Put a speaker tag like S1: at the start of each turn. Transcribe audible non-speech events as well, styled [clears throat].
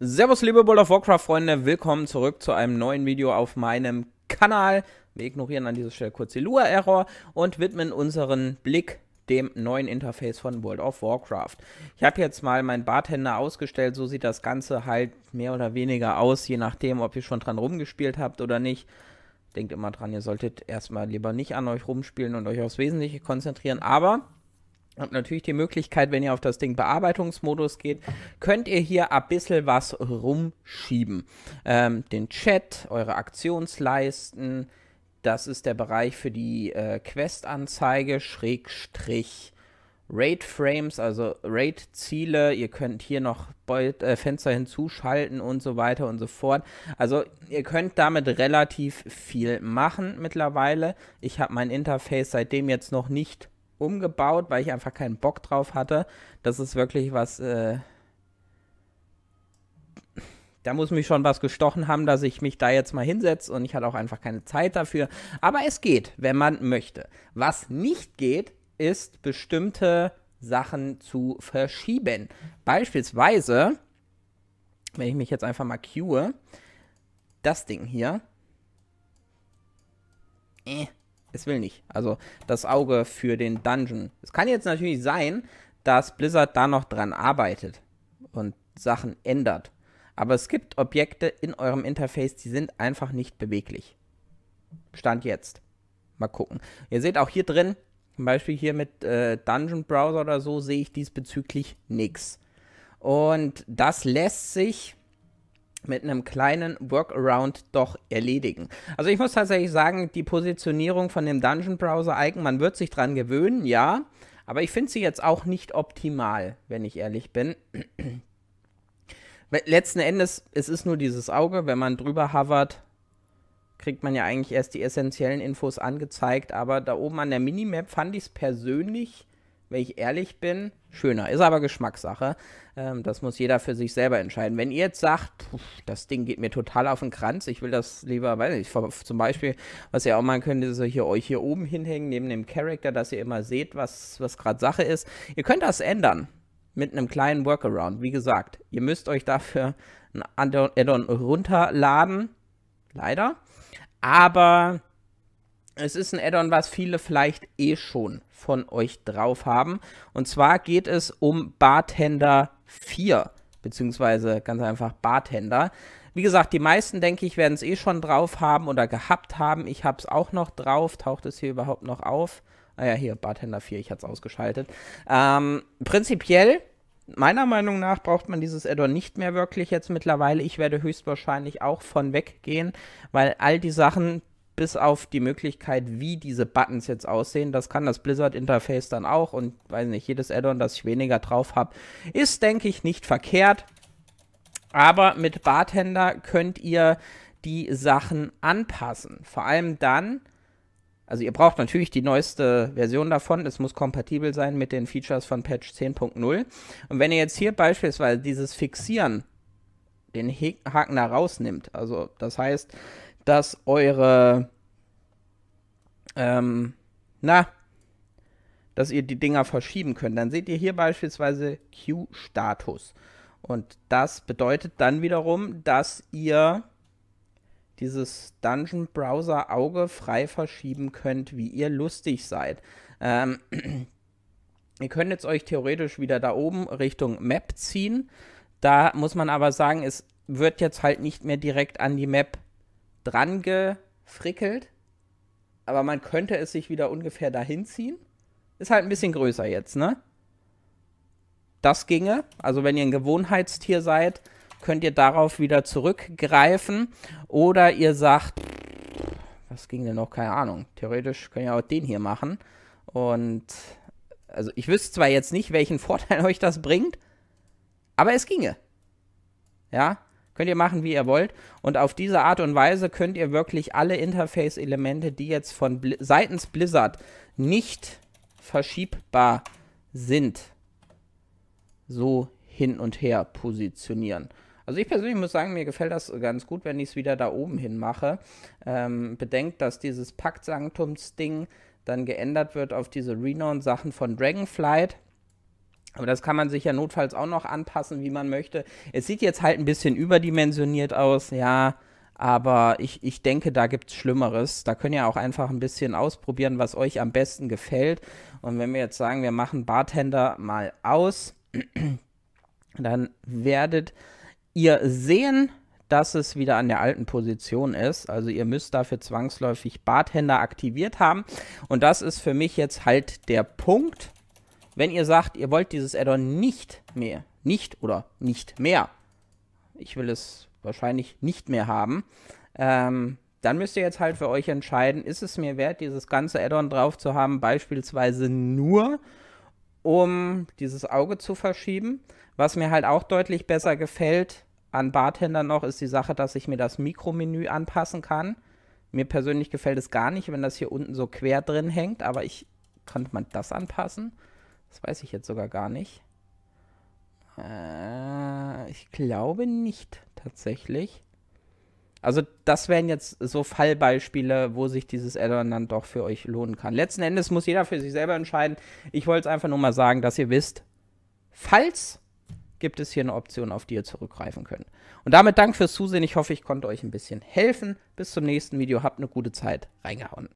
S1: Servus liebe World of Warcraft Freunde, willkommen zurück zu einem neuen Video auf meinem Kanal. Wir ignorieren an dieser Stelle kurz die Lua-Error und widmen unseren Blick dem neuen Interface von World of Warcraft. Ich habe jetzt mal meinen Bartender ausgestellt, so sieht das Ganze halt mehr oder weniger aus, je nachdem, ob ihr schon dran rumgespielt habt oder nicht. Denkt immer dran, ihr solltet erstmal lieber nicht an euch rumspielen und euch aufs Wesentliche konzentrieren, aber habt natürlich die Möglichkeit, wenn ihr auf das Ding Bearbeitungsmodus geht, könnt ihr hier ein bisschen was rumschieben. Ähm, den Chat, eure Aktionsleisten, das ist der Bereich für die äh, Quest-Anzeige, Schrägstrich. Raid-Frames, also Raid-Ziele, ihr könnt hier noch Beut äh, Fenster hinzuschalten und so weiter und so fort. Also ihr könnt damit relativ viel machen mittlerweile. Ich habe mein Interface seitdem jetzt noch nicht umgebaut, weil ich einfach keinen Bock drauf hatte. Das ist wirklich was, äh, da muss mich schon was gestochen haben, dass ich mich da jetzt mal hinsetze und ich hatte auch einfach keine Zeit dafür. Aber es geht, wenn man möchte. Was nicht geht, ist bestimmte Sachen zu verschieben. Beispielsweise, wenn ich mich jetzt einfach mal cue, das Ding hier. Äh es will nicht. Also das Auge für den Dungeon. Es kann jetzt natürlich sein, dass Blizzard da noch dran arbeitet und Sachen ändert. Aber es gibt Objekte in eurem Interface, die sind einfach nicht beweglich. Stand jetzt. Mal gucken. Ihr seht auch hier drin, zum Beispiel hier mit äh, Dungeon Browser oder so, sehe ich diesbezüglich nichts. Und das lässt sich mit einem kleinen Workaround doch erledigen. Also ich muss tatsächlich sagen, die Positionierung von dem Dungeon Browser Icon, man wird sich dran gewöhnen, ja, aber ich finde sie jetzt auch nicht optimal, wenn ich ehrlich bin. Letzten Endes, es ist nur dieses Auge, wenn man drüber hovert, kriegt man ja eigentlich erst die essentiellen Infos angezeigt, aber da oben an der Minimap fand ich es persönlich wenn ich ehrlich bin, schöner. Ist aber Geschmackssache. Ähm, das muss jeder für sich selber entscheiden. Wenn ihr jetzt sagt, das Ding geht mir total auf den Kranz, ich will das lieber, weiß nicht, zum Beispiel, was ihr auch machen könnt, ist euch hier, euch hier oben hinhängen, neben dem Charakter, dass ihr immer seht, was, was gerade Sache ist. Ihr könnt das ändern mit einem kleinen Workaround. Wie gesagt, ihr müsst euch dafür ein Add-on runterladen. Leider. Aber es ist ein Addon, was viele vielleicht eh schon von euch drauf haben. Und zwar geht es um Bartender 4, beziehungsweise ganz einfach Bartender. Wie gesagt, die meisten, denke ich, werden es eh schon drauf haben oder gehabt haben. Ich habe es auch noch drauf. Taucht es hier überhaupt noch auf? Ah ja, hier, Bartender 4, ich hatte es ausgeschaltet. Ähm, prinzipiell meiner Meinung nach braucht man dieses Addon nicht mehr wirklich jetzt mittlerweile. Ich werde höchstwahrscheinlich auch von weggehen, weil all die Sachen, bis auf die Möglichkeit, wie diese Buttons jetzt aussehen, das kann das Blizzard-Interface dann auch und weiß nicht, jedes Addon, das ich weniger drauf habe, ist, denke ich, nicht verkehrt. Aber mit Bartender könnt ihr die Sachen anpassen. Vor allem dann, also ihr braucht natürlich die neueste Version davon, es muss kompatibel sein mit den Features von Patch 10.0. Und wenn ihr jetzt hier beispielsweise dieses Fixieren, den Haken da rausnimmt, also das heißt, dass eure, ähm, na, dass ihr die Dinger verschieben könnt. Dann seht ihr hier beispielsweise Q-Status. Und das bedeutet dann wiederum, dass ihr dieses Dungeon Browser Auge frei verschieben könnt, wie ihr lustig seid. Ähm, [clears throat] ihr könnt jetzt euch theoretisch wieder da oben Richtung Map ziehen. Da muss man aber sagen, es wird jetzt halt nicht mehr direkt an die Map dran gefrickelt, aber man könnte es sich wieder ungefähr dahin ziehen. Ist halt ein bisschen größer jetzt, ne? Das ginge. Also wenn ihr ein Gewohnheitstier seid, könnt ihr darauf wieder zurückgreifen. Oder ihr sagt, was ging denn noch? Keine Ahnung. Theoretisch könnt ihr auch den hier machen. Und also ich wüsste zwar jetzt nicht, welchen [laughs] Vorteil euch das bringt, aber es ginge. Ja, Könnt ihr machen, wie ihr wollt. Und auf diese Art und Weise könnt ihr wirklich alle Interface-Elemente, die jetzt von Bl seitens Blizzard nicht verschiebbar sind, so hin und her positionieren. Also ich persönlich muss sagen, mir gefällt das ganz gut, wenn ich es wieder da oben hin mache. Ähm, bedenkt, dass dieses Pakt-Sanktums-Ding dann geändert wird auf diese Renown-Sachen von Dragonflight. Aber das kann man sich ja notfalls auch noch anpassen, wie man möchte. Es sieht jetzt halt ein bisschen überdimensioniert aus, ja. Aber ich, ich denke, da gibt es Schlimmeres. Da könnt ihr auch einfach ein bisschen ausprobieren, was euch am besten gefällt. Und wenn wir jetzt sagen, wir machen Bartender mal aus, [clears throat] dann werdet ihr sehen, dass es wieder an der alten Position ist. Also ihr müsst dafür zwangsläufig Bartender aktiviert haben. Und das ist für mich jetzt halt der Punkt, wenn ihr sagt, ihr wollt dieses Addon nicht mehr, nicht oder nicht mehr, ich will es wahrscheinlich nicht mehr haben, ähm, dann müsst ihr jetzt halt für euch entscheiden, ist es mir wert, dieses ganze Addon drauf zu haben, beispielsweise nur, um dieses Auge zu verschieben. Was mir halt auch deutlich besser gefällt an Bartender noch, ist die Sache, dass ich mir das Mikromenü anpassen kann. Mir persönlich gefällt es gar nicht, wenn das hier unten so quer drin hängt, aber ich kann man das anpassen. Das weiß ich jetzt sogar gar nicht. Äh, ich glaube nicht tatsächlich. Also das wären jetzt so Fallbeispiele, wo sich dieses Addon dann doch für euch lohnen kann. Letzten Endes muss jeder für sich selber entscheiden. Ich wollte es einfach nur mal sagen, dass ihr wisst, falls gibt es hier eine Option, auf die ihr zurückgreifen könnt. Und damit Dank fürs Zusehen. Ich hoffe, ich konnte euch ein bisschen helfen. Bis zum nächsten Video. Habt eine gute Zeit. Reingehauen.